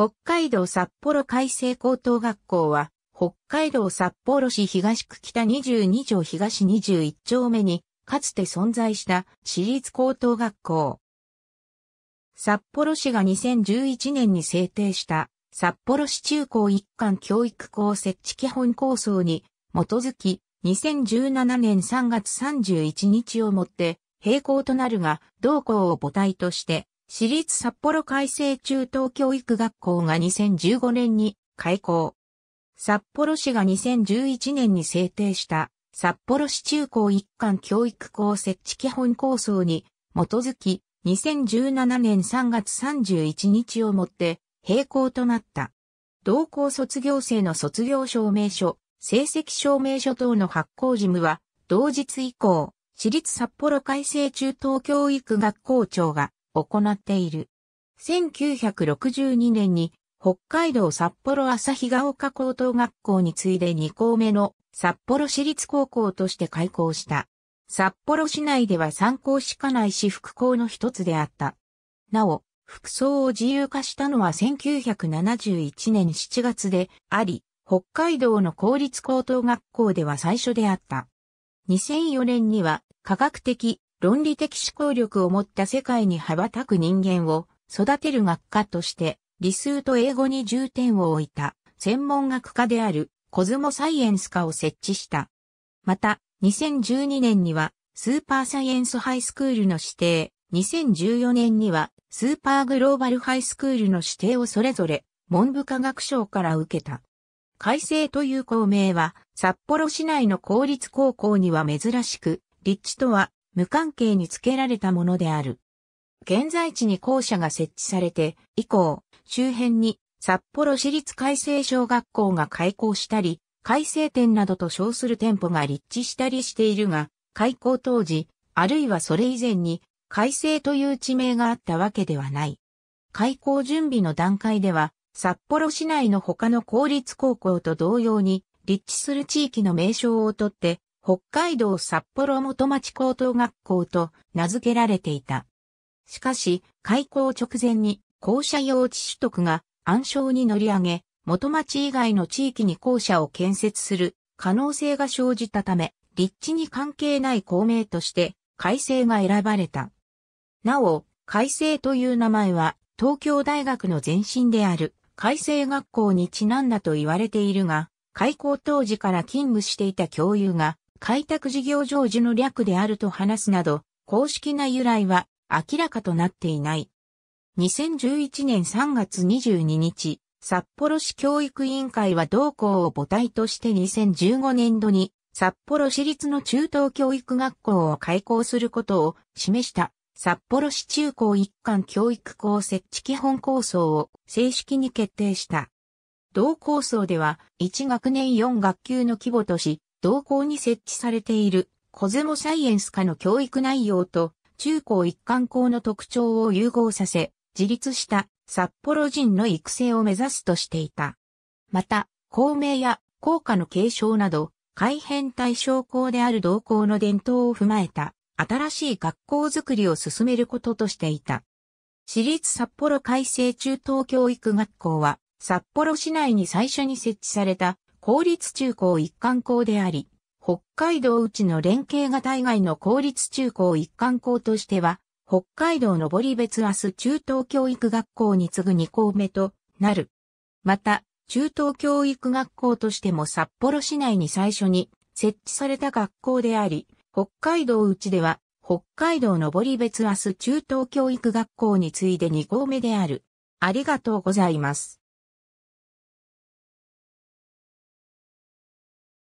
北海道札幌海星高等学校は、北海道札幌市東区北22条東21丁目に、かつて存在した私立高等学校。札幌市が2011年に制定した札幌市中高一貫教育校設置基本構想に基づき2017年3月31日をもって平行となるが同校を母体として私立札幌改正中等教育学校が2015年に開校。札幌市が2011年に制定した札幌市中高一貫教育校設置基本構想に基づき2017年3月31日をもって閉校となった。同校卒業生の卒業証明書、成績証明書等の発行事務は同日以降、私立札幌改正中等教育学校長が行っている。1962年に北海道札幌日ヶ丘高等学校に次いで2校目の札幌市立高校として開校した。札幌市内では3校しかないし副校の一つであった。なお、服装を自由化したのは1971年7月であり、北海道の公立高等学校では最初であった。2004年には科学的論理的思考力を持った世界に羽ばたく人間を育てる学科として理数と英語に重点を置いた専門学科であるコズモサイエンス科を設置した。また、2012年にはスーパーサイエンスハイスクールの指定、2014年にはスーパーグローバルハイスクールの指定をそれぞれ文部科学省から受けた。改正という校名は札幌市内の公立高校には珍しく、立地とは無関係につけられたものである。現在地に校舎が設置されて、以降、周辺に札幌市立改正小学校が開校したり、改正店などと称する店舗が立地したりしているが、開校当時、あるいはそれ以前に、改正という地名があったわけではない。開校準備の段階では、札幌市内の他の公立高校と同様に、立地する地域の名称をとって、北海道札幌元町高等学校と名付けられていた。しかし、開校直前に校舎用地取得が暗礁に乗り上げ、元町以外の地域に校舎を建設する可能性が生じたため、立地に関係ない校名として改正が選ばれた。なお、改正という名前は東京大学の前身である改正学校にちなんだと言われているが、開校当時から勤務していた教諭が開拓事業成就の略であると話すなど、公式な由来は明らかとなっていない。2011年3月22日、札幌市教育委員会は同校を母体として2015年度に札幌市立の中等教育学校を開校することを示した札幌市中高一貫教育校設置基本構想を正式に決定した。同構想では1学年4学級の規模とし、同校に設置されているコズモサイエンス科の教育内容と中高一貫校の特徴を融合させ、自立した札幌人の育成を目指すとしていた。また、校名や校歌の継承など、改変対象校である同校の伝統を踏まえた、新しい学校づくりを進めることとしていた。私立札幌改正中等教育学校は、札幌市内に最初に設置された公立中高一貫校であり、北海道内の連携が大外の公立中高一貫校としては、北海道の堀別明日中等教育学校に次ぐ2校目となる。また、中等教育学校としても札幌市内に最初に設置された学校であり、北海道内では北海道の堀別明日中等教育学校に次いで2校目である。ありがとうございます。